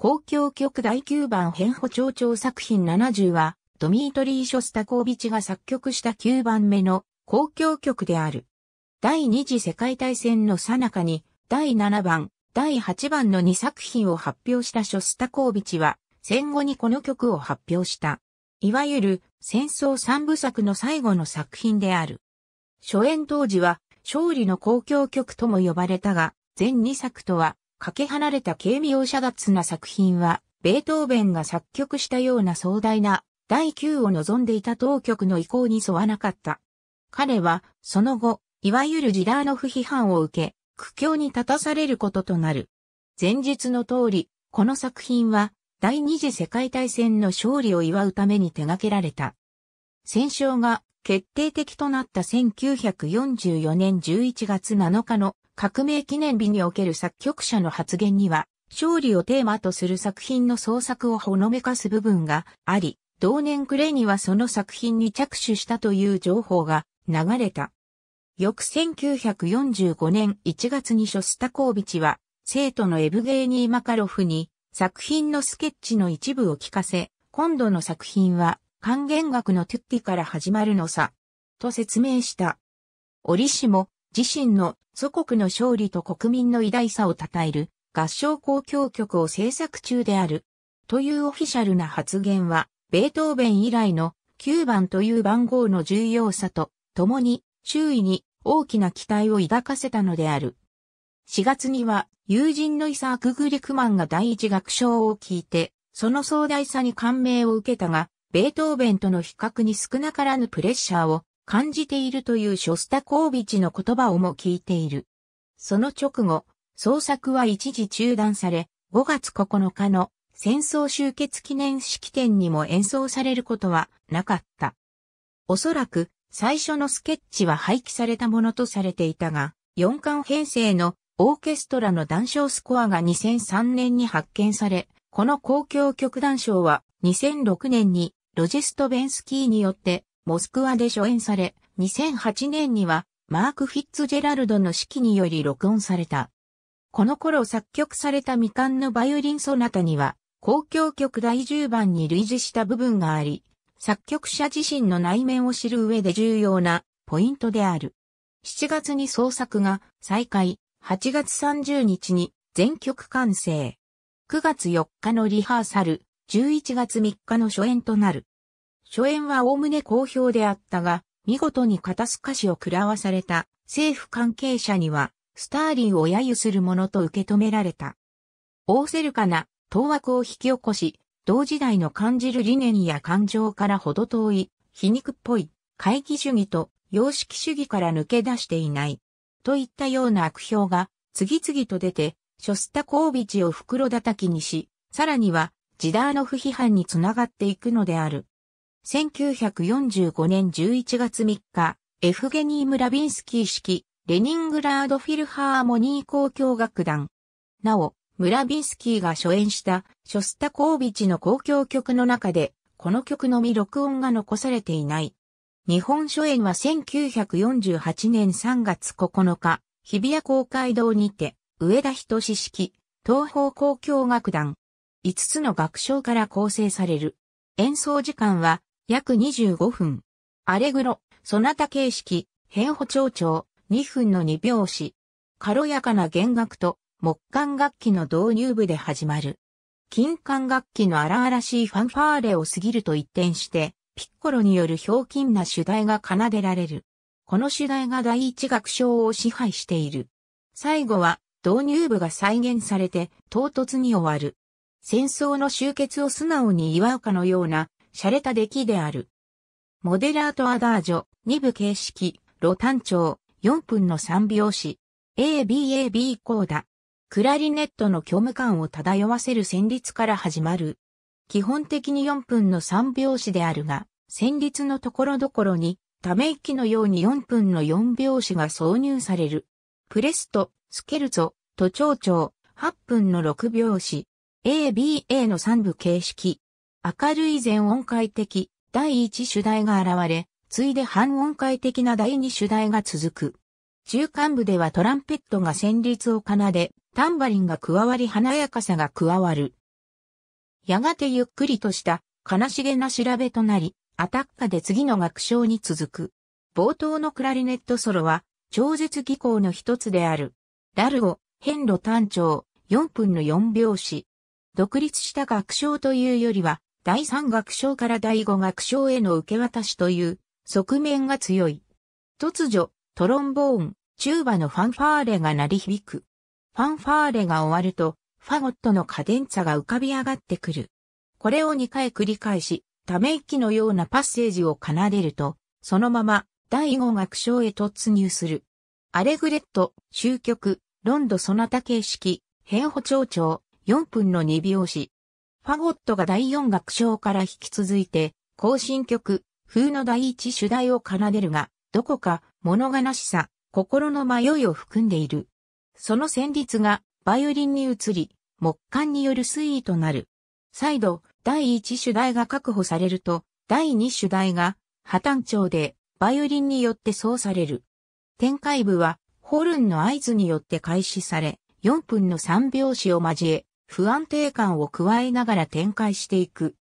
公共曲第9番変補長調作品70は、ドミートリー・ショスタコービチが作曲した9番目の公共曲である。第二次世界大戦の最中に、第7番、第8番の2作品を発表したショスタコービチは、戦後にこの曲を発表した。いわゆる戦争三部作の最後の作品である。初演当時は、勝利の公共曲とも呼ばれたが、全2作とはかけ離れた軽妙遮脱な作品は、ベートーベンが作曲したような壮大な第9を望んでいた当局の意向に沿わなかった。彼は、その後、いわゆるジラーノフ批判を受け、苦境に立たされることとなる。前述の通り、この作品は、第二次世界大戦の勝利を祝うために手掛けられた。戦勝が決定的となった1944年11月7日の革命記念日における作曲者の発言には、勝利をテーマとする作品の創作をほのめかす部分があり、同年暮れにはその作品に着手したという情報が流れた。翌1945年1月にショスタコービチは、生徒のエブゲーニー・マカロフに作品のスケッチの一部を聞かせ、今度の作品は還元学のトゥッティから始まるのさ、と説明した。折しも自身の祖国の勝利と国民の偉大さを称える合唱交響曲を制作中である。というオフィシャルな発言は、ベートーベン以来の9番という番号の重要さと、共に周囲に大きな期待を抱かせたのである。4月には友人のイサーク・グリクマンが第一楽章を聞いて、その壮大さに感銘を受けたが、ベートーベンとの比較に少なからぬプレッシャーを感じているというショスタコービチの言葉をも聞いている。その直後、創作は一時中断され、5月9日の戦争終結記念式典にも演奏されることはなかった。おそらく最初のスケッチは廃棄されたものとされていたが、4巻編成のオーケストラの談笑スコアが2003年に発見され、この公共曲談笑は2006年にロジェストベンスキーによって、モスクワで初演され、2008年には、マーク・フィッツジェラルドの指揮により録音された。この頃作曲された未完のバイオリンソナタには、公共曲第10番に類似した部分があり、作曲者自身の内面を知る上で重要なポイントである。7月に創作が再開、8月30日に全曲完成。9月4日のリハーサル、11月3日の初演となる。初演は概ね好評であったが、見事に片透かしを喰らわされた政府関係者には、スターリンを揶揄するものと受け止められた。オーセルかな、当枠を引き起こし、同時代の感じる理念や感情からほど遠い、皮肉っぽい、怪奇主義と様式主義から抜け出していない。といったような悪評が次々と出て、ショスタコービチを袋叩きにし、さらにはジダーノフ批判につながっていくのである。1945年11月3日、エフゲニー・ムラビンスキー式、レニングラード・フィルハーモニー交響楽団。なお、ムラビンスキーが初演したショスタコービチの交響曲の中で、この曲のみ録音が残されていない。日本初演は1948年3月9日、日比谷公会堂にて、上田仁志式、東方交響楽団、5つの楽章から構成される。演奏時間は約25分。アレグロ、ソナタ形式、変歩調調、2分の2拍子。軽やかな弦楽と木管楽器の導入部で始まる。金管楽器の荒々しいファンファーレを過ぎると一転して、ピッコロによる表金な主題が奏でられる。この主題が第一楽章を支配している。最後は導入部が再現されて唐突に終わる。戦争の終結を素直に祝うかのような、洒落た出来である。モデラートアダージョ、2部形式、ロ単調、4分の3拍子。ABAB コーダ。クラリネットの虚無感を漂わせる旋律から始まる。基本的に4分の3拍子であるが、旋律のところどころに、ため息のように4分の4拍子が挿入される。プレスト、スケルツォ、都庁長、8分の6拍子、ABA の3部形式。明るい全音階的第1主題が現れ、次いで半音階的な第二主題が続く。中間部ではトランペットが旋律を奏で、タンバリンが加わり華やかさが加わる。やがてゆっくりとした悲しげな調べとなり、アタッカで次の楽章に続く。冒頭のクラリネットソロは、超絶技巧の一つである。ダルゴ、変路単調、4分の4拍子。独立した学章というよりは、第3学章から第5学章への受け渡しという側面が強い。突如、トロンボーン、チューバのファンファーレが鳴り響く。ファンファーレが終わると、ファゴットのカデンツァが浮かび上がってくる。これを2回繰り返し、ため息のようなパッセージを奏でると、そのまま第5楽章へ突入する。アレグレット、終局、ロンドソナタ形式、変歩長調、4分の2拍子。ファゴットが第4楽章から引き続いて、行進曲、風の第1主題を奏でるが、どこか物悲しさ、心の迷いを含んでいる。その旋律がバイオリンに移り、木管による推移となる。再度、第1主題が確保されると、第2主題が破綻調でバイオリンによってそうされる。展開部はホルンの合図によって開始され、4分の3拍子を交え、不安定感を加えながら展開していく。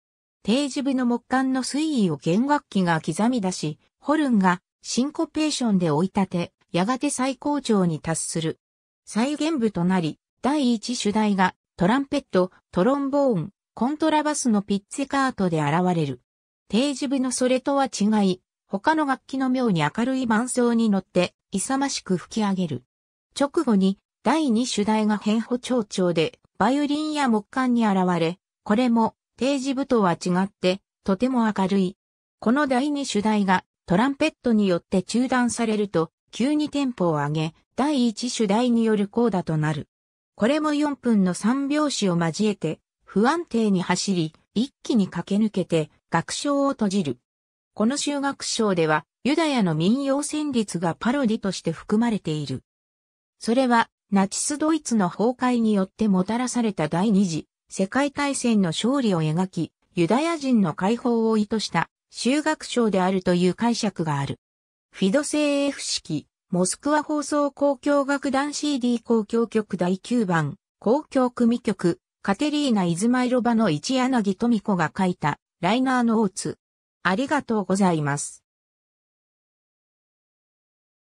定時部の木管の推移を弦楽器が刻み出し、ホルンがシンコペーションで追い立て、やがて最高潮に達する。再現部となり、第一主題がトランペット、トロンボーン、コントラバスのピッツェカートで現れる。定時部のそれとは違い、他の楽器の妙に明るい伴奏に乗って、勇ましく吹き上げる。直後に、第二主題が変歩調調で、バイオリンや木管に現れ、これも定時部とは違ってとても明るい。この第二主題がトランペットによって中断されると急にテンポを上げ、第一主題によるコーダとなる。これも4分の3拍子を交えて不安定に走り、一気に駆け抜けて楽章を閉じる。この修学章ではユダヤの民謡旋律がパロディとして含まれている。それはナチスドイツの崩壊によってもたらされた第二次世界大戦の勝利を描き、ユダヤ人の解放を意図した修学賞であるという解釈がある。フィドセーエフ式、モスクワ放送公共楽団 CD 公共局第9番、公共組曲、カテリーナ・イズマイロバの一柳富子が書いた、ライナーのオーツ。ありがとうございます。